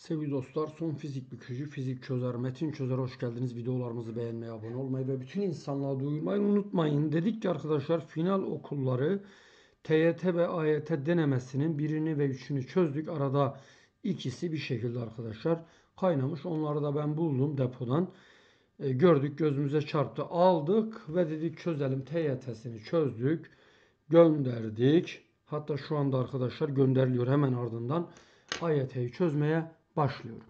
Sevgili dostlar, son fizik bir bükücü, fizik çözer, metin çözer hoş geldiniz. Videolarımızı beğenmeyi, abone olmayı ve bütün insanlığa duyurmayı unutmayın. Dedik ki arkadaşlar final okulları TYT ve AYT denemesinin birini ve üçünü çözdük. Arada ikisi bir şekilde arkadaşlar kaynamış. Onları da ben buldum depodan. E, gördük gözümüze çarptı. Aldık ve dedik çözelim. TYT'sini çözdük. Gönderdik. Hatta şu anda arkadaşlar gönderiliyor hemen ardından. AYT'yi çözmeye başlıyorum.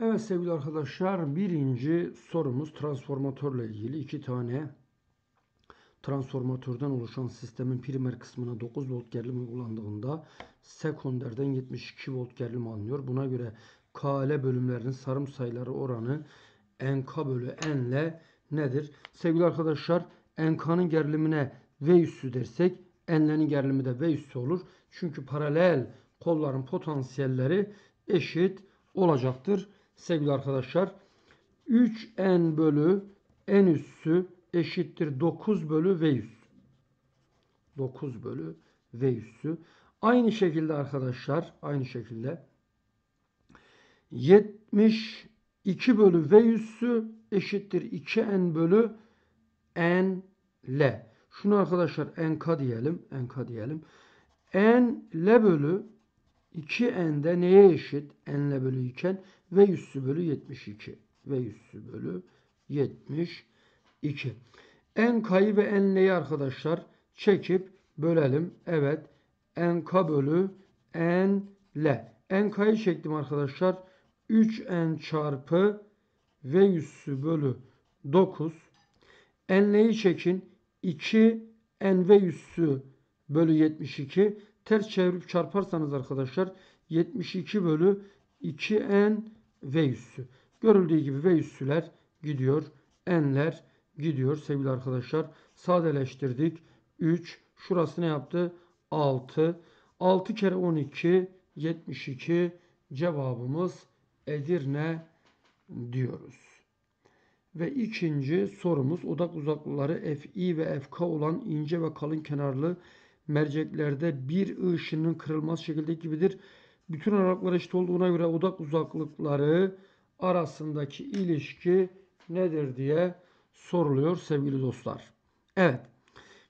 Evet sevgili arkadaşlar birinci sorumuz transformatörle ilgili iki tane transformatörden oluşan sistemin primer kısmına 9 volt gerilim uygulandığında sekonderden 72 volt gerilim alınıyor. Buna göre KL bölümlerinin sarım sayıları oranı NK bölü n N'le nedir? Sevgili arkadaşlar NK'nın gerilimine V üssü dersek N'lerin gerilimi de V üssü olur. Çünkü paralel kolların potansiyelleri eşit olacaktır. Sevgili arkadaşlar 3n bölü n üssü eşittir 9 bölü v üssü. 9 bölü v üssü. Aynı şekilde arkadaşlar aynı şekilde 72 bölü v üssü eşittir 2n bölü n l. Şunu arkadaşlar nk diyelim. nk diyelim. n l bölü 2n de neye eşit? n'le bölüyken v üssü bölü 72. v üssü bölü 72. N kayı ve n'leyi arkadaşlar çekip bölelim. Evet. n k bölü n'le. nk'yı çektim arkadaşlar. 3n çarpı v üssü bölü 9. n'leyi çekin. 2 n ve üssü bölü 72 ters çevirip çarparsanız arkadaşlar 72 bölü 2n v üssü. Görüldüğü gibi v üssüler gidiyor. N'ler gidiyor sevgili arkadaşlar. Sadeleştirdik. 3. Şurası ne yaptı? 6. 6 kere 12 72 cevabımız Edirne diyoruz. Ve ikinci sorumuz odak uzaklıkları FI ve FK olan ince ve kalın kenarlı merceklerde bir ışının kırılmaz şekilde gibidir. Bütün aralıklar eşit olduğuna göre odak uzaklıkları arasındaki ilişki nedir diye soruluyor sevgili dostlar. Evet.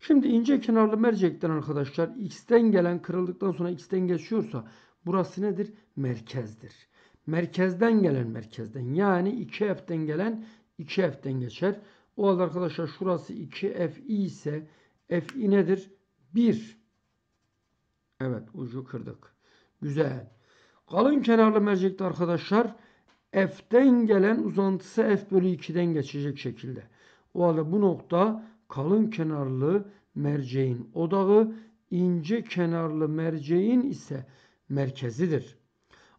Şimdi ince kenarlı mercekten arkadaşlar x'ten gelen kırıldıktan sonra x'ten geçiyorsa burası nedir? Merkezdir. Merkezden gelen merkezden yani 2f'den gelen 2f'den geçer. O halde arkadaşlar şurası 2fi ise fi nedir? 1. Evet ucu kırdık. Güzel. Kalın kenarlı mercekte arkadaşlar F'den gelen uzantısı F bölü 2'den geçecek şekilde. O halde bu nokta kalın kenarlı merceğin odağı, ince kenarlı merceğin ise merkezidir.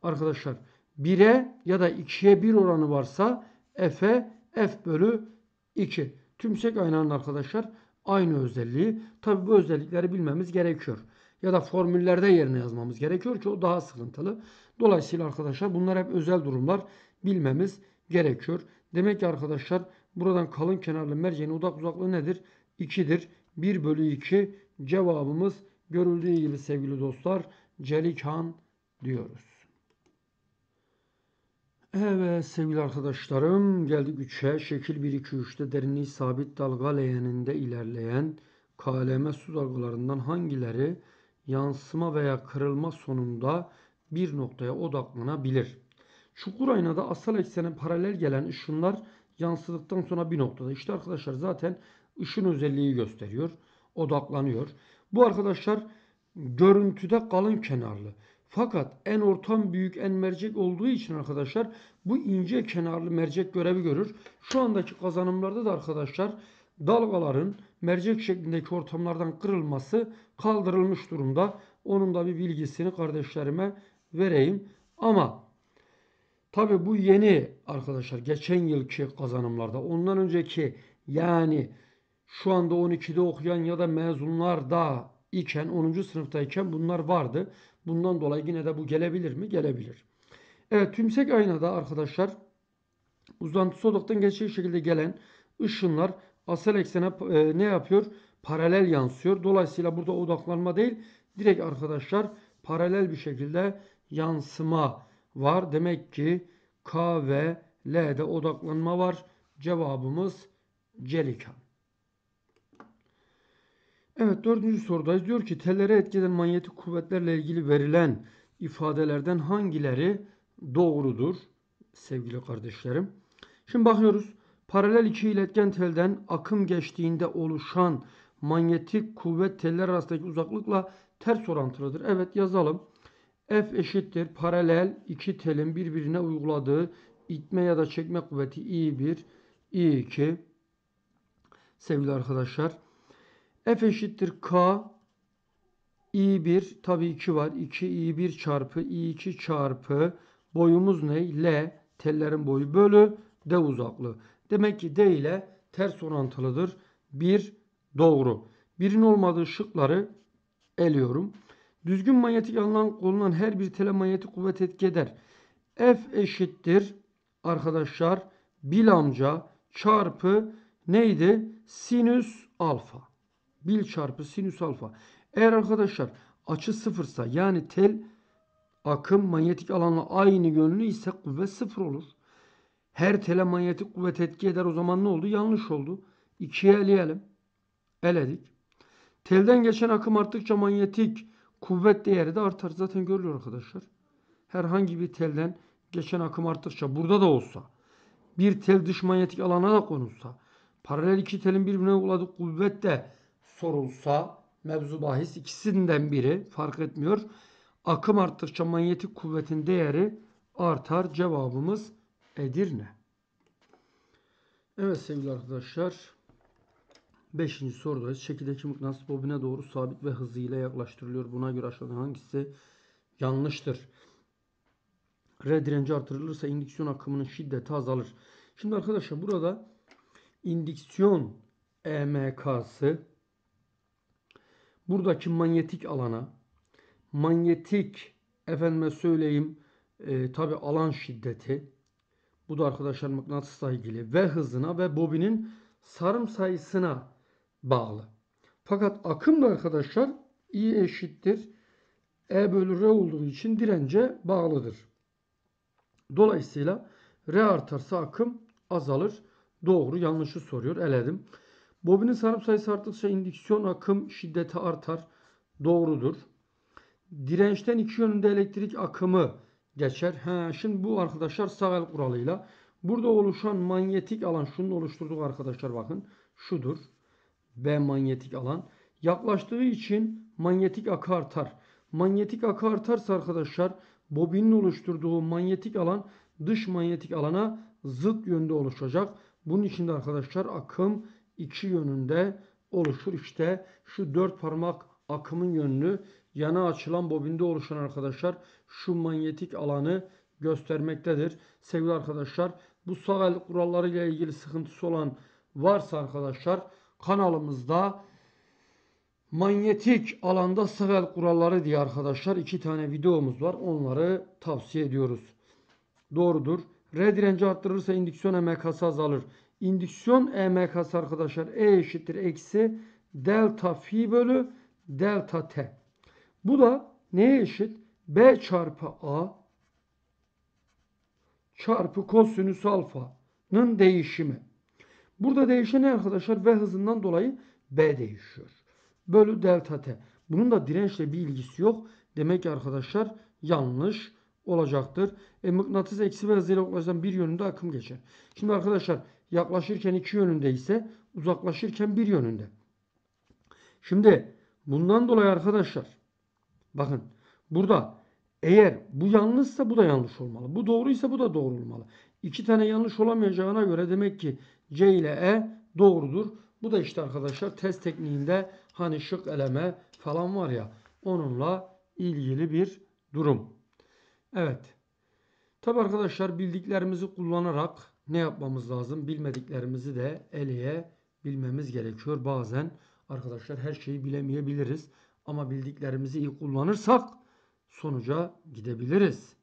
Arkadaşlar 1'e ya da 2'ye 1 oranı varsa F'e F bölü 2. Tümsek aynanın arkadaşlar aynı özelliği. Tabi bu özellikleri bilmemiz gerekiyor. Ya da formüllerde yerine yazmamız gerekiyor ki o daha sıkıntılı. Dolayısıyla arkadaşlar bunlar hep özel durumlar bilmemiz gerekiyor. Demek ki arkadaşlar buradan kalın kenarlı merceğin odak uzaklığı nedir? 2'dir. 1 bölü 2 cevabımız görüldüğü gibi sevgili dostlar Celikan diyoruz. Evet sevgili arkadaşlarım geldik 3'e. Şekil 1, 2, 3'te derinliği sabit dalga leğeninde ilerleyen KLM su dalgalarından hangileri yansıma veya kırılma sonunda bir noktaya odaklanabilir? Çukur aynada asal eksene paralel gelen ışınlar yansıdıktan sonra bir noktada. İşte arkadaşlar zaten ışın özelliği gösteriyor. Odaklanıyor. Bu arkadaşlar görüntüde kalın kenarlı. Fakat en ortam büyük en mercek olduğu için arkadaşlar bu ince kenarlı mercek görevi görür. Şu andaki kazanımlarda da arkadaşlar dalgaların mercek şeklindeki ortamlardan kırılması kaldırılmış durumda. Onun da bir bilgisini kardeşlerime vereyim. Ama tabi bu yeni arkadaşlar geçen yılki kazanımlarda ondan önceki yani şu anda 12'de okuyan ya da mezunlar da iken 10. sınıftayken bunlar vardı. Bundan dolayı yine de bu gelebilir mi? Gelebilir. Evet tümsek aynada arkadaşlar uzantısı odaktan geçecek şekilde gelen ışınlar asal eksene e, ne yapıyor? Paralel yansıyor. Dolayısıyla burada odaklanma değil direkt arkadaşlar paralel bir şekilde yansıma var. Demek ki K ve L'de odaklanma var. Cevabımız Celikan. Evet dördüncü soruda Diyor ki tellere etkiden manyetik kuvvetlerle ilgili verilen ifadelerden hangileri doğrudur sevgili kardeşlerim? Şimdi bakıyoruz. Paralel iki iletken telden akım geçtiğinde oluşan manyetik kuvvet teller arasındaki uzaklıkla ters orantılıdır. Evet yazalım. F eşittir paralel iki telin birbirine uyguladığı itme ya da çekme kuvveti I1, I2 sevgili arkadaşlar. F eşittir K i1 tabii 2 var. 2 i1 çarpı i2 çarpı boyumuz ne? L tellerin boyu bölü D uzaklığı. Demek ki D ile ters orantılıdır. 1 doğru. Birin olmadığı şıkları eliyorum. Düzgün manyetik alan kullanılan her bir tele manyetik kuvvet etki eder. F eşittir arkadaşlar bilamca çarpı neydi? Sinüs alfa bil çarpı sinüs alfa. Eğer arkadaşlar açı sıfırsa yani tel akım manyetik alanla aynı yönlü ise kuvvet sıfır olur. Her tele manyetik kuvvet etki eder o zaman ne oldu? Yanlış oldu. İkiye eleyelim. Eledik. Telden geçen akım arttıkça manyetik kuvvet değeri de artar. Zaten görülüyor arkadaşlar. Herhangi bir telden geçen akım arttıkça burada da olsa bir tel dış manyetik alana da konulsa paralel iki telin birbirine uyguladığı kuvvet de sorulsa mevzu bahis ikisinden biri fark etmiyor. Akım arttıkça manyetik kuvvetin değeri artar. Cevabımız Edirne. Evet sevgili arkadaşlar. Beşinci sorudayız. Şekildeki mıknatıs bobine doğru sabit ve hızıyla yaklaştırılıyor. Buna göre aşağıdan hangisi yanlıştır? R direnci artırılırsa indüksiyon akımının şiddeti azalır. Şimdi arkadaşlar burada indüksiyon EMK'sı buradaki manyetik alana manyetik efendime söyleyeyim e, tabi alan şiddeti bu da arkadaşlar mıknatısla ilgili ve hızına ve bobinin sarım sayısına bağlı. Fakat akım da arkadaşlar I eşittir E bölü R olduğu için dirence bağlıdır. Dolayısıyla R artarsa akım azalır. Doğru yanlışı soruyor. Eledim. Bobinin sarım sayısı arttıkça indüksiyon akım şiddeti artar. Doğrudur. Dirençten iki yönünde elektrik akımı geçer. He, şimdi bu arkadaşlar sağ el kuralıyla. Burada oluşan manyetik alan şunun oluşturduğu arkadaşlar bakın. Şudur. B manyetik alan. Yaklaştığı için manyetik akı artar. Manyetik akı artarsa arkadaşlar bobinin oluşturduğu manyetik alan dış manyetik alana zıt yönde oluşacak. Bunun için de arkadaşlar akım iki yönünde oluşur. İşte şu dört parmak akımın yönünü yana açılan bobinde oluşan arkadaşlar şu manyetik alanı göstermektedir. Sevgili arkadaşlar bu sağ el kuralları ile ilgili sıkıntısı olan varsa arkadaşlar kanalımızda manyetik alanda sağ el kuralları diye arkadaşlar iki tane videomuz var. Onları tavsiye ediyoruz. Doğrudur. R direnci arttırırsa indüksiyon emek hası azalır. Indüksiyon EMK'sı arkadaşlar E eşittir eksi delta fi bölü delta t. Bu da neye eşit? B çarpı A çarpı kosinüs alfanın değişimi. Burada değişen ne arkadaşlar? V hızından dolayı B değişiyor. Bölü delta T. Bunun da dirençle bir ilgisi yok. Demek ki arkadaşlar yanlış olacaktır. E, mıknatıs eksi ve hızıyla bir yönünde akım geçer. Şimdi arkadaşlar yaklaşırken iki yönünde ise uzaklaşırken bir yönünde. Şimdi bundan dolayı arkadaşlar bakın burada eğer bu yanlışsa bu da yanlış olmalı. Bu doğruysa bu da doğru olmalı. İki tane yanlış olamayacağına göre demek ki C ile E doğrudur. Bu da işte arkadaşlar test tekniğinde hani şık eleme falan var ya onunla ilgili bir durum. Evet. Tabi arkadaşlar bildiklerimizi kullanarak ne yapmamız lazım? Bilmediklerimizi de eleye bilmemiz gerekiyor. Bazen arkadaşlar her şeyi bilemeyebiliriz. Ama bildiklerimizi iyi kullanırsak sonuca gidebiliriz.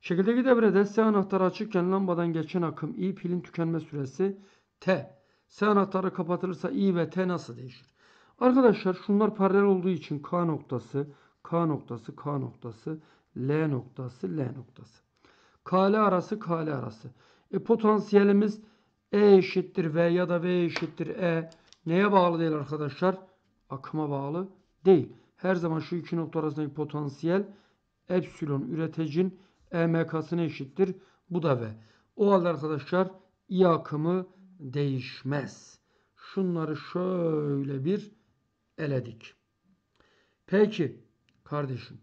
Şekildeki devrede S anahtarı açıkken lambadan geçen akım I pilin tükenme süresi T. S anahtarı kapatılırsa I ve T nasıl değişir? Arkadaşlar şunlar paralel olduğu için K noktası, K noktası, K noktası, L noktası, L noktası. KL arası, KL arası. E, potansiyelimiz E eşittir V ya da V eşittir E neye bağlı değil arkadaşlar? Akıma bağlı değil. Her zaman şu iki nokta arasındaki potansiyel epsilon üretecin EMK'sına eşittir. Bu da V. O halde arkadaşlar I akımı değişmez. Şunları şöyle bir eledik. Peki kardeşim.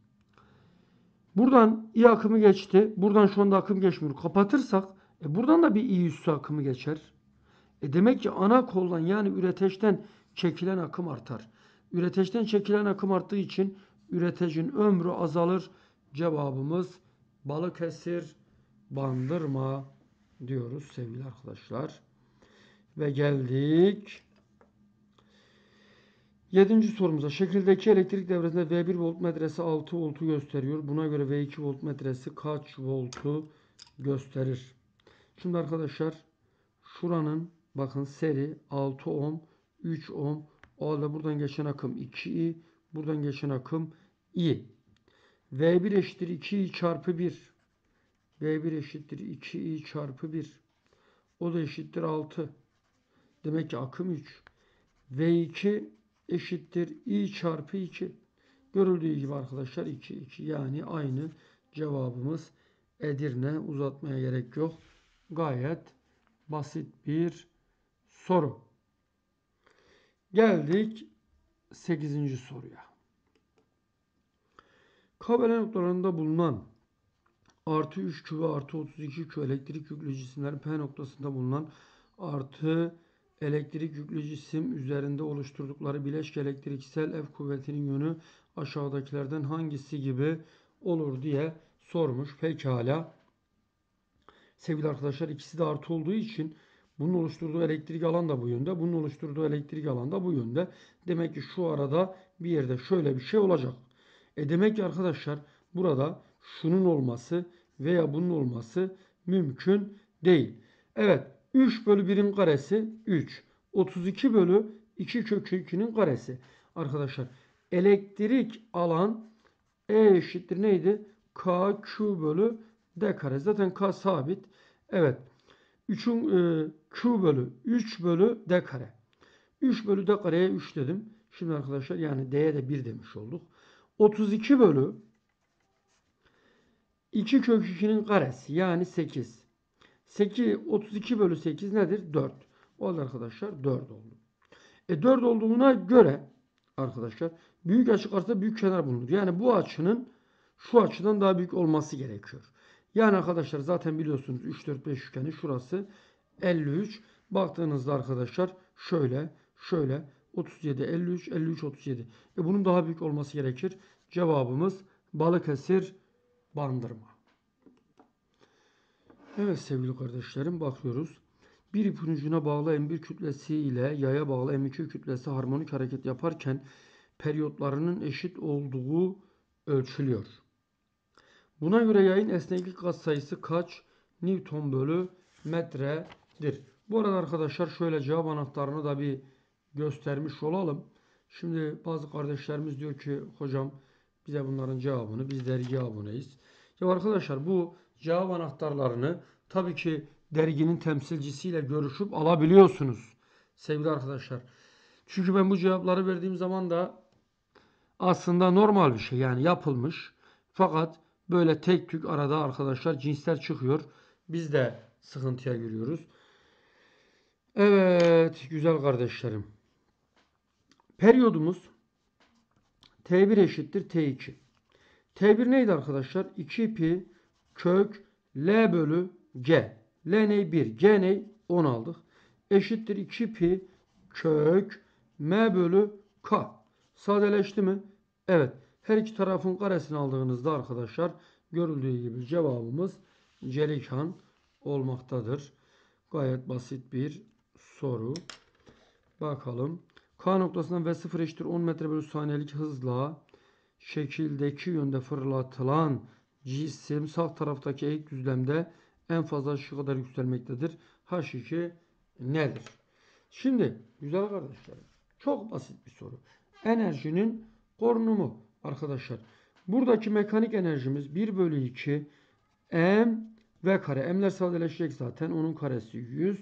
Buradan iyi akımı geçti. Buradan şu anda akım geçmiyor. Kapatırsak e buradan da bir iyi üstü akımı geçer. E demek ki ana koldan yani üreteçten çekilen akım artar. Üreteçten çekilen akım arttığı için üretecin ömrü azalır. Cevabımız Balıkesir Bandırma diyoruz sevgili arkadaşlar. Ve geldik Yedinci sorumuza şekildeki elektrik devresinde V1 voltmetresi 6 voltu gösteriyor. Buna göre V2 voltmetresi kaç voltu gösterir? Şimdi arkadaşlar şuranın bakın seri 6 ohm 3 ohm o halde buradan geçen akım 2i buradan geçen akım i. V1 eşittir 2i çarpı 1. V1 eşittir 2i çarpı 1. O da eşittir 6. Demek ki akım 3. V2 eşittir i çarpı 2. Görüldüğü gibi arkadaşlar 2 2 yani aynı cevabımız Edirne uzatmaya gerek yok. Gayet basit bir soru. Geldik 8. soruya. Kabele noktalarında bulunan artı 3 Q ve artı 32 Q elektrik yüklü cisimler P noktasında bulunan artı elektrik yüklü cisim üzerinde oluşturdukları bileşke elektriksel F kuvvetinin yönü aşağıdakilerden hangisi gibi olur diye sormuş. Pekala sevgili arkadaşlar ikisi de artı olduğu için bunun oluşturduğu elektrik alan da bu yönde. Bunun oluşturduğu elektrik alan da bu yönde. Demek ki şu arada bir yerde şöyle bir şey olacak. E demek ki arkadaşlar burada şunun olması veya bunun olması mümkün değil. Evet 3 bölü 1'in karesi 3. 32 bölü 2 kökü 2'nin karesi. Arkadaşlar elektrik alan E eşittir neydi? KQ bölü D kare. Zaten K sabit. Evet. 3'ün e, Q bölü 3 bölü D kare. 3 bölü D kareye 3 dedim. Şimdi arkadaşlar yani D'ye de 1 demiş olduk. 32 bölü 2 kök 2'nin karesi yani 8. 8 32 bölü 8 nedir? 4. Oldu arkadaşlar 4 oldu. E 4 olduğuna göre arkadaşlar büyük açı karşısında büyük kenar bulunur. Yani bu açının şu açıdan daha büyük olması gerekiyor. Yani arkadaşlar zaten biliyorsunuz 3, 4, 5 üçgeni şurası 53. Baktığınızda arkadaşlar şöyle, şöyle 37, 53, 53, 37. E bunun daha büyük olması gerekir. Cevabımız Balıkesir Bandırma. Evet sevgili kardeşlerim bakıyoruz. Bir ipin ucuna bağlı M1 kütlesi ile yaya bağlı M2 kütlesi harmonik hareket yaparken periyotlarının eşit olduğu ölçülüyor. Buna göre yayın esneklik katsayısı kaç Newton bölü metredir? Bu arada arkadaşlar şöyle cevap anahtarını da bir göstermiş olalım. Şimdi bazı kardeşlerimiz diyor ki hocam bize bunların cevabını biz dergi aboneyiz. Ya arkadaşlar bu cevap anahtarlarını tabii ki derginin temsilcisiyle görüşüp alabiliyorsunuz sevgili arkadaşlar. Çünkü ben bu cevapları verdiğim zaman da aslında normal bir şey yani yapılmış. Fakat Böyle tek tük arada arkadaşlar cinsler çıkıyor. Biz de sıkıntıya giriyoruz. Evet güzel kardeşlerim. Periyodumuz T1 eşittir T2. T1 neydi arkadaşlar? 2 pi kök L bölü G. L ney 1, G ney 10 aldık. Eşittir 2 pi kök M bölü K. Sadeleşti mi? Evet. Her iki tarafın karesini aldığınızda arkadaşlar görüldüğü gibi cevabımız Celikan olmaktadır. Gayet basit bir soru. Bakalım. K noktasından V0 eşittir 10 metre bölü saniyelik hızla şekildeki yönde fırlatılan cisim sağ taraftaki eğik düzlemde en fazla şu kadar yükselmektedir. H2 nedir? Şimdi güzel kardeşlerim çok basit bir soru. Enerjinin korunumu Arkadaşlar buradaki mekanik enerjimiz 1 bölü 2 m v kare. M'ler sadeleşecek zaten. Onun karesi 100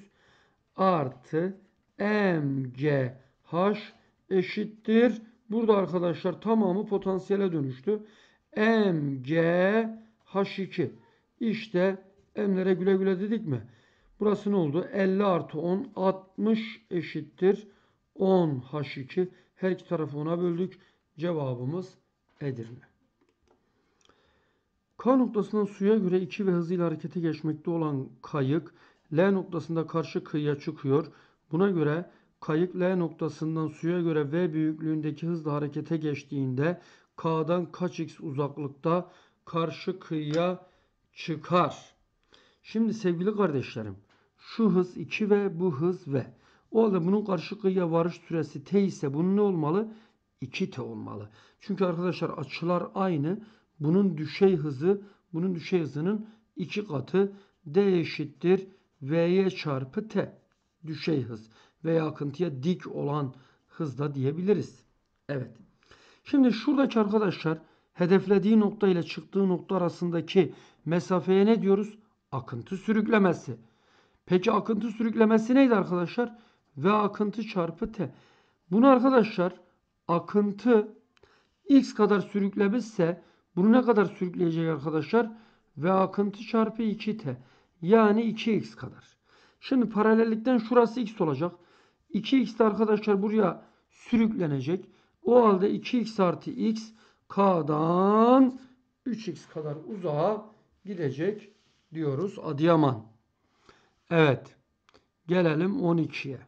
artı mg h eşittir. Burada arkadaşlar tamamı potansiyele dönüştü. mg h2. İşte m'lere güle güle dedik mi? Burası ne oldu? 50 artı 10 60 eşittir. 10 h2. Her iki tarafı 10'a böldük. Cevabımız Edirne. K noktasından suya göre 2 ve hızıyla harekete geçmekte olan kayık L noktasında karşı kıyıya çıkıyor. Buna göre kayık L noktasından suya göre V büyüklüğündeki hızla harekete geçtiğinde K'dan kaç x uzaklıkta karşı kıyıya çıkar. Şimdi sevgili kardeşlerim şu hız 2 ve bu hız V. O halde bunun karşı kıyıya varış süresi T ise bunun ne olmalı? 2t olmalı. Çünkü arkadaşlar açılar aynı. Bunun düşey hızı bunun düşey hızının 2 katı d eşittir v'ye çarpı t. Düşey hız veya akıntıya dik olan hız diyebiliriz. Evet. Şimdi şuradaki arkadaşlar hedeflediği nokta ile çıktığı nokta arasındaki mesafeye ne diyoruz? Akıntı sürüklemesi. Peki akıntı sürüklemesi neydi arkadaşlar? V akıntı çarpı T. Bunu arkadaşlar akıntı x kadar sürüklemişse bunu ne kadar sürükleyecek arkadaşlar? V akıntı çarpı 2t. Yani 2x kadar. Şimdi paralellikten şurası x olacak. 2x de arkadaşlar buraya sürüklenecek. O halde 2x artı x k'dan 3x kadar uzağa gidecek diyoruz Adıyaman. Evet. Gelelim 12'ye.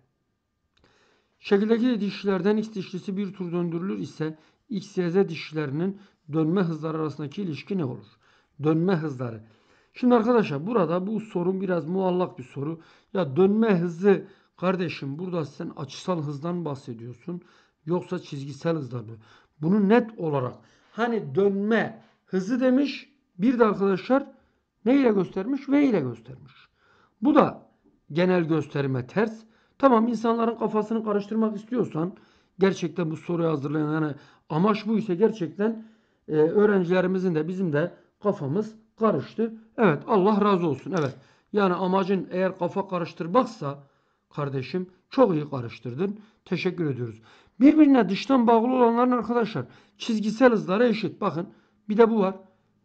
Şekildeki dişlerden x dişlisi bir tur döndürülür ise x, y, z dişlerinin dönme hızları arasındaki ilişki ne olur? Dönme hızları. Şimdi arkadaşlar burada bu sorun biraz muallak bir soru. Ya dönme hızı kardeşim burada sen açısal hızdan bahsediyorsun yoksa çizgisel hızdan mı? Bunu net olarak hani dönme hızı demiş bir de arkadaşlar ne ile göstermiş? V ile göstermiş. Bu da genel gösterime ters. Tamam insanların kafasını karıştırmak istiyorsan gerçekten bu soruyu hazırlayan yani amaç bu ise gerçekten e, öğrencilerimizin de bizim de kafamız karıştı. Evet Allah razı olsun. Evet yani amacın eğer kafa karıştırmaksa kardeşim çok iyi karıştırdın. Teşekkür ediyoruz. Birbirine dıştan bağlı olanların arkadaşlar çizgisel hızlara eşit. Bakın bir de bu var.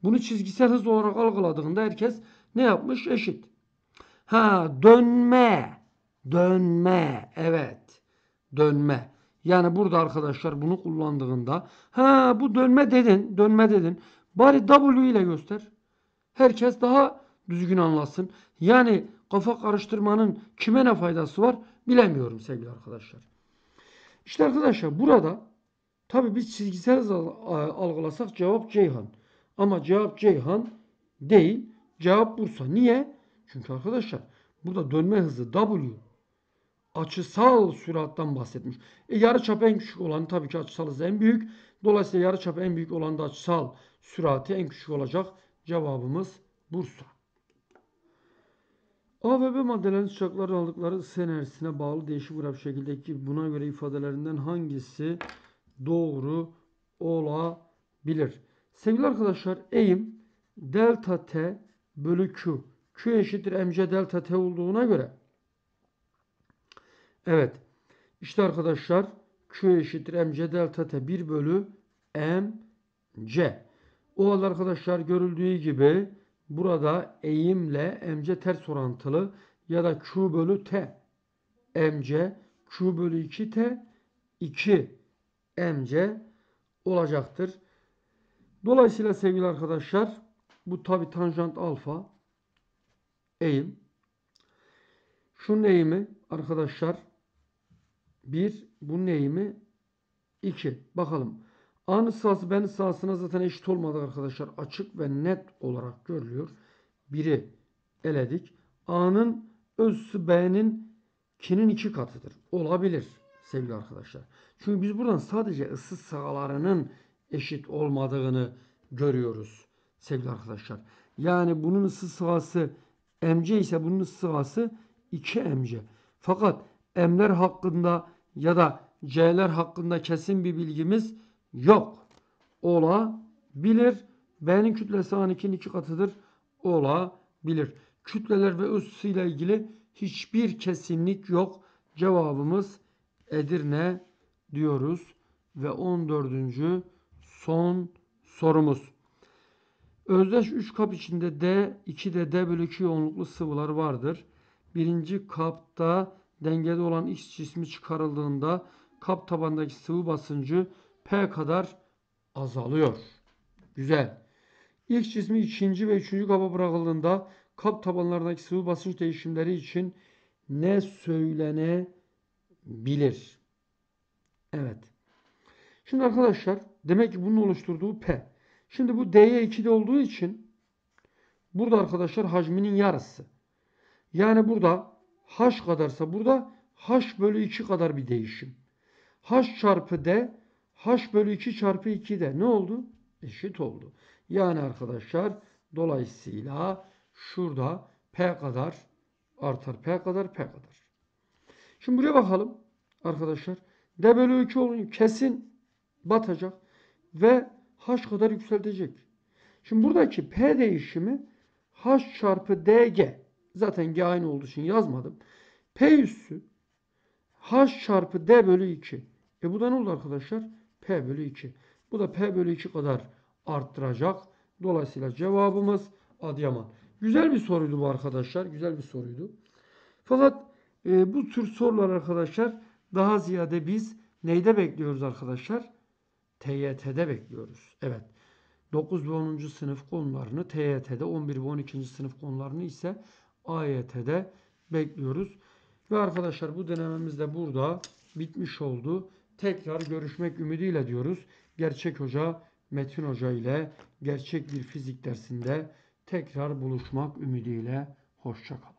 Bunu çizgisel hız olarak algıladığında herkes ne yapmış? Eşit. Ha dönme Dönme. Evet. Dönme. Yani burada arkadaşlar bunu kullandığında ha bu dönme dedin. Dönme dedin. Bari W ile göster. Herkes daha düzgün anlasın. Yani kafa karıştırmanın kime ne faydası var bilemiyorum sevgili arkadaşlar. İşte arkadaşlar burada tabi biz çizgisel algılasak cevap Ceyhan. Ama cevap Ceyhan değil. Cevap Bursa. Niye? Çünkü arkadaşlar burada dönme hızı W açısal sürattan bahsetmiş. E, yarı çap en küçük olan tabii ki açısal hız en büyük. Dolayısıyla yarı çap en büyük olan da açısal sürati en küçük olacak. Cevabımız Bursa. A ve B maddelerin sıcakların aldıkları ısı enerjisine bağlı değişik bir şekildeki buna göre ifadelerinden hangisi doğru olabilir? Sevgili arkadaşlar eğim delta T bölü Q. Q eşittir mc delta T olduğuna göre Evet. İşte arkadaşlar Q eşittir MC delta T 1 bölü MC. O halde arkadaşlar görüldüğü gibi burada eğimle MC ters orantılı ya da Q bölü T MC Q bölü 2 T 2 MC olacaktır. Dolayısıyla sevgili arkadaşlar bu tabi tanjant alfa eğim. Şunun eğimi arkadaşlar bir bu eğimi 2. Bakalım. A'nın sahası ben sahasına zaten eşit olmadı arkadaşlar. Açık ve net olarak görülüyor. biri eledik. A'nın özsü B'nin 2'nin iki katıdır. Olabilir sevgili arkadaşlar. Çünkü biz buradan sadece ısı sahalarının eşit olmadığını görüyoruz sevgili arkadaşlar. Yani bunun ısı sahası MC ise bunun ısı sahası 2 MC. Fakat M'ler hakkında ya da C'ler hakkında kesin bir bilgimiz yok. Olabilir. B'nin kütlesi A2'nin iki katıdır. Olabilir. Kütleler ve ile ilgili hiçbir kesinlik yok. Cevabımız Edirne diyoruz. Ve 14. son sorumuz. Özdeş 3 kap içinde D, 2'de D bölü 2 yoğunluklu sıvılar vardır. Birinci kapta dengede olan X cismi çıkarıldığında kap tabandaki sıvı basıncı P kadar azalıyor. Güzel. X cismi ikinci ve üçüncü kaba bırakıldığında kap tabanlarındaki sıvı basınç değişimleri için ne söylenebilir? Evet. Şimdi arkadaşlar demek ki bunun oluşturduğu P. Şimdi bu D'ye 2'de olduğu için burada arkadaşlar hacminin yarısı. Yani burada h kadarsa burada h bölü 2 kadar bir değişim. h çarpı d h bölü 2 çarpı 2 de ne oldu? Eşit oldu. Yani arkadaşlar dolayısıyla şurada p kadar artar. p kadar p kadar. Şimdi buraya bakalım arkadaşlar. d bölü 2 olun kesin batacak ve h kadar yükseltecek. Şimdi buradaki p değişimi h çarpı dg zaten G aynı olduğu için yazmadım. P üssü H çarpı D bölü 2. E bu da ne oldu arkadaşlar? P bölü 2. Bu da P bölü 2 kadar arttıracak. Dolayısıyla cevabımız Adıyaman. Güzel bir soruydu bu arkadaşlar. Güzel bir soruydu. Fakat e, bu tür sorular arkadaşlar daha ziyade biz neyde bekliyoruz arkadaşlar? TYT'de bekliyoruz. Evet. 9 ve 10. sınıf konularını TYT'de 11 ve 12. sınıf konularını ise ayete de bekliyoruz. Ve arkadaşlar bu denememiz de burada bitmiş oldu. Tekrar görüşmek ümidiyle diyoruz. Gerçek Hoca Metin Hoca ile gerçek bir fizik dersinde tekrar buluşmak ümidiyle hoşçakalın.